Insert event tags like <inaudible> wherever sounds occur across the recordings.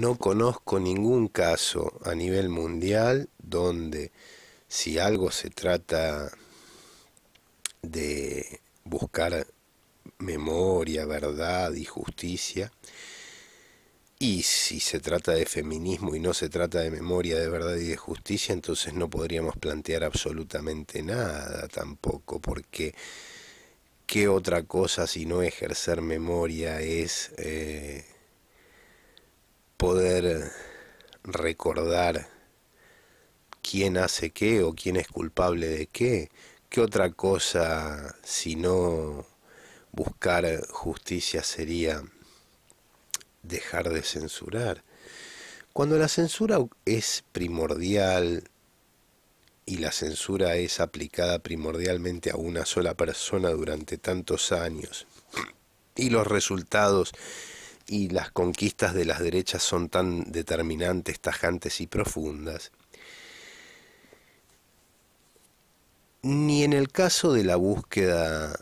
no conozco ningún caso a nivel mundial donde si algo se trata de buscar memoria, verdad y justicia, y si se trata de feminismo y no se trata de memoria, de verdad y de justicia, entonces no podríamos plantear absolutamente nada tampoco, porque ¿qué otra cosa si no ejercer memoria es eh, poder eh, recordar quién hace qué o quién es culpable de qué, qué otra cosa sino buscar justicia sería dejar de censurar. Cuando la censura es primordial y la censura es aplicada primordialmente a una sola persona durante tantos años <clears throat> y los resultados y las conquistas de las derechas son tan determinantes, tajantes y profundas, ni en el caso de la búsqueda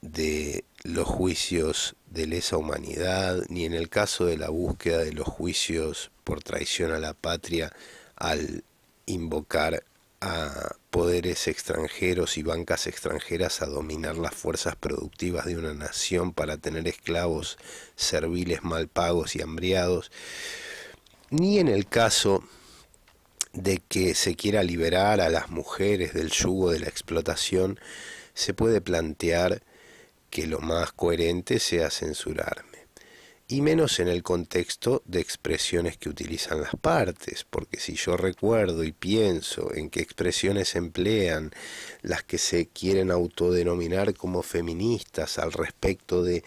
de los juicios de lesa humanidad, ni en el caso de la búsqueda de los juicios por traición a la patria al invocar a poderes extranjeros y bancas extranjeras a dominar las fuerzas productivas de una nación para tener esclavos serviles mal pagos y hambriados, ni en el caso de que se quiera liberar a las mujeres del yugo de la explotación, se puede plantear que lo más coherente sea censurar y menos en el contexto de expresiones que utilizan las partes, porque si yo recuerdo y pienso en qué expresiones emplean las que se quieren autodenominar como feministas al respecto de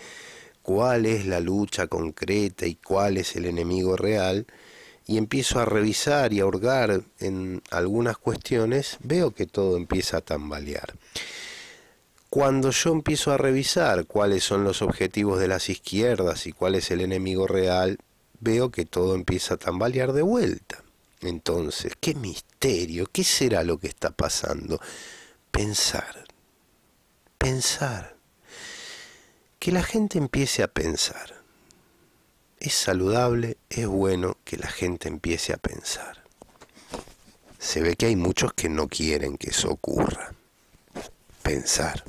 cuál es la lucha concreta y cuál es el enemigo real, y empiezo a revisar y a hurgar en algunas cuestiones, veo que todo empieza a tambalear cuando yo empiezo a revisar cuáles son los objetivos de las izquierdas y cuál es el enemigo real, veo que todo empieza a tambalear de vuelta. Entonces, qué misterio, qué será lo que está pasando. Pensar, pensar, que la gente empiece a pensar. Es saludable, es bueno que la gente empiece a pensar. Se ve que hay muchos que no quieren que eso ocurra. Pensar.